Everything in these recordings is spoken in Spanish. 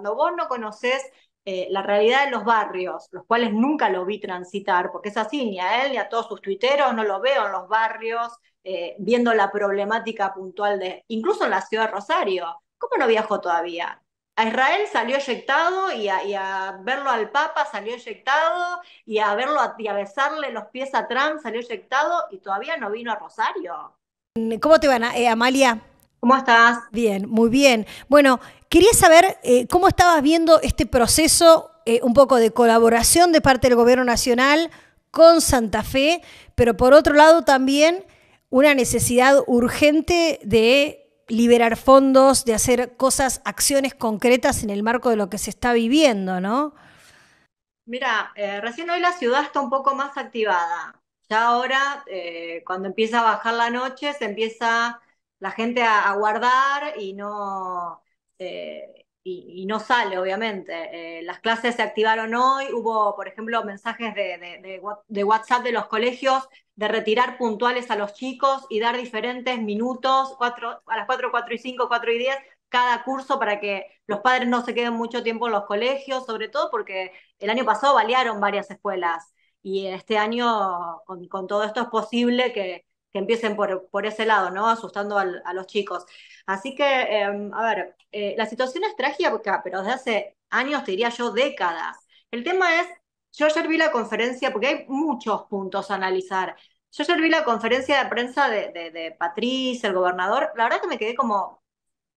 Cuando vos no conocés eh, la realidad de los barrios, los cuales nunca lo vi transitar, porque es así, ni a él ni a todos sus tuiteros, no lo veo en los barrios, eh, viendo la problemática puntual de, incluso en la ciudad de Rosario, ¿cómo no viajó todavía? A Israel salió eyectado y a, verlo al Papa salió eyectado y a verlo y a besarle los pies a Trump salió eyectado y todavía no vino a Rosario. ¿Cómo te van, eh, Amalia? ¿Cómo estás? Bien, muy bien. Bueno, quería saber eh, cómo estabas viendo este proceso, eh, un poco de colaboración de parte del Gobierno Nacional con Santa Fe, pero por otro lado también una necesidad urgente de liberar fondos, de hacer cosas, acciones concretas en el marco de lo que se está viviendo, ¿no? Mira, eh, recién hoy la ciudad está un poco más activada. Ya ahora, cuando empieza a bajar la noche, se empieza la gente a, guardar y no, eh, y, no sale, obviamente. Eh, las clases se activaron hoy, hubo, por ejemplo, mensajes de, de, WhatsApp de los colegios de retirar puntuales a los chicos y dar diferentes minutos, a las 4, 4 y 5, 4 y 10, cada curso para que los padres no se queden mucho tiempo en los colegios, sobre todo porque el año pasado balearon varias escuelas y este año con todo esto es posible que, que empiecen por, por, ese lado, ¿no? Asustando a los chicos. Así que, em, a ver, eh, la situación es trágica, pero desde hace años, te diría yo, décadas. El tema es, yo ayer vi la conferencia, porque hay muchos puntos a analizar. Yo ayer vi la conferencia de prensa de, de, el gobernador, la verdad que me quedé como,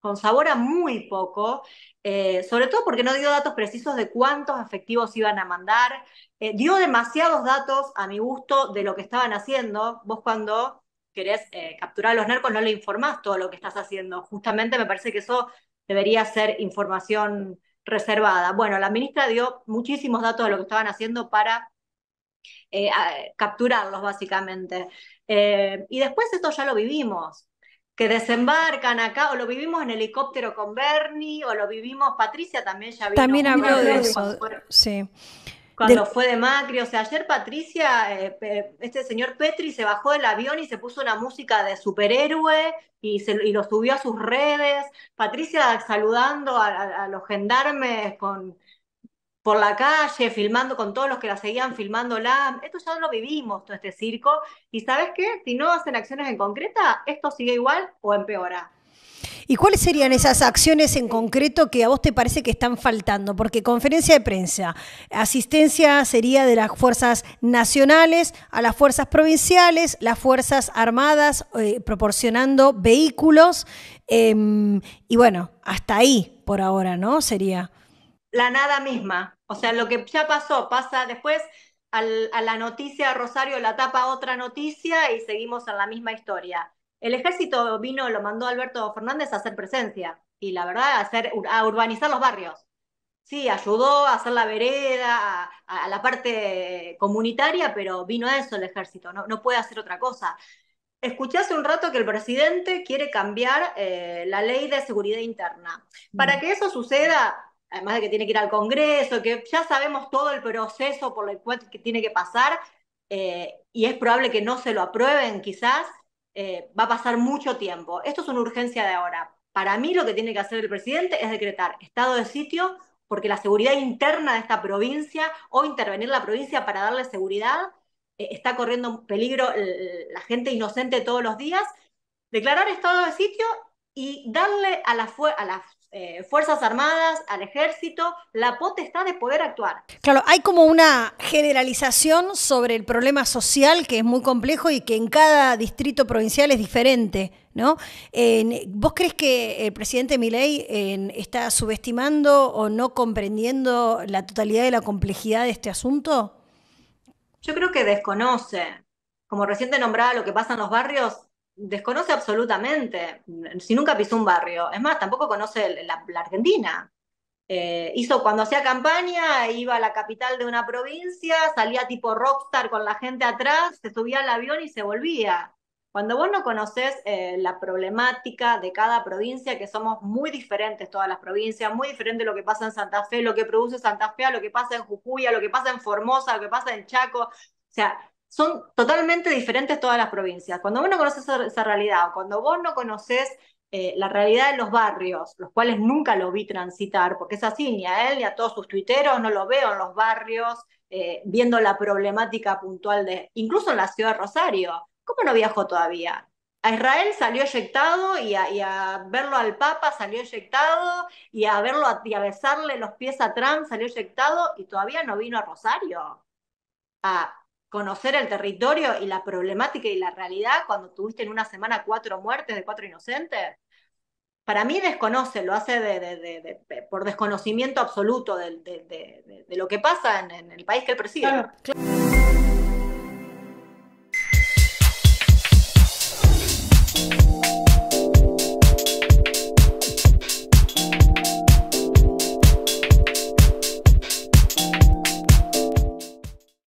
con sabor a muy poco, eh, sobre todo porque no dio datos precisos de cuántos efectivos iban a mandar, eh, dio demasiados datos a mi gusto de lo que estaban haciendo. Vos cuando querés eh, capturar a los narcos no le informás todo lo que estás haciendo. Justamente me parece que eso debería ser información reservada. Bueno, la ministra dio muchísimos datos de lo que estaban haciendo para capturarlos, básicamente. y después esto ya lo vivimos que desembarcan acá, o lo vivimos en helicóptero con Bernie, o lo vivimos, Patricia también ya vino. También habló de eso, cuando fue, sí. Cuando fue de Macri, o sea, ayer Patricia, eh, este señor Petri se bajó del avión y se puso una música de superhéroe y, lo subió a sus redes. Patricia saludando a los gendarmes con, por la calle, filmando con todos los que la seguían filmando la... Esto ya lo vivimos, todo este circo. Y sabes qué, si no hacen acciones en concreta, esto sigue igual o empeora. ¿Y cuáles serían esas acciones en concreto que a vos te parece que están faltando? Porque conferencia de prensa, asistencia sería de las fuerzas nacionales a las fuerzas provinciales, las fuerzas armadas eh, proporcionando vehículos em, y bueno, hasta ahí por ahora, ¿no? Sería la nada misma. O sea, lo que ya pasó, pasa después a la noticia Rosario, la tapa otra noticia y seguimos en la misma historia. El ejército vino, lo mandó Alberto Fernández a hacer presencia y la verdad, a, hacer, urbanizar los barrios. Sí, ayudó a hacer la vereda, a, la parte comunitaria, pero vino a eso el ejército, no, no puede hacer otra cosa. Escuché hace un rato que el presidente quiere cambiar eh, la ley de seguridad interna. Para mm. que eso suceda, además de que tiene que ir al Congreso, que ya sabemos todo el proceso por el cual que tiene que pasar, eh, y es probable que no se lo aprueben quizás, eh, va a pasar mucho tiempo. Esto es una urgencia de ahora. Para mí lo que tiene que hacer el presidente es decretar estado de sitio porque la seguridad interna de esta provincia o intervenir la provincia para darle seguridad eh, está corriendo peligro la gente inocente todos los días. Declarar estado de sitio y darle a, la a las eh, Fuerzas Armadas, al ejército, la potestad de poder actuar. Claro, hay como una generalización sobre el problema social que es muy complejo y que en cada distrito provincial es diferente. ¿No? ¿Vos crees que el presidente Milei está subestimando o no comprendiendo la totalidad de la complejidad de este asunto? Yo creo que desconoce. Como recién te nombraba lo que pasa en los barrios, desconoce absolutamente, si nunca pisó un barrio, es más, tampoco conoce la, Argentina. Eh, hizo cuando hacía campaña, iba a la capital de una provincia, salía tipo rockstar con la gente atrás, se subía al avión y se volvía. Cuando vos no conoces eh, la problemática de cada provincia, que somos muy diferentes todas las provincias, muy diferente lo que pasa en Santa Fe, lo que produce Santa Fe, lo que pasa en Jujuy, lo que pasa en Formosa, lo que pasa en Chaco, o sea, son totalmente diferentes todas las provincias. Cuando vos no conoces esa realidad o cuando vos no conoces eh, la realidad de los barrios, los cuales nunca lo vi transitar, porque es así, ni a él ni a todos sus tuiteros, no lo veo en los barrios, eh, viendo la problemática puntual de, incluso en la ciudad de Rosario, ¿cómo no viajó todavía? A Israel salió eyectado y a, verlo al Papa salió eyectado y a verlo a, y a besarle los pies a Trump salió eyectado y todavía no vino a Rosario a ah, conocer el territorio y la problemática y la realidad cuando tuviste en una semana cuatro muertes de cuatro inocentes? Para mí desconoce, lo hace de, por desconocimiento absoluto de, lo que pasa en, el país que él preside.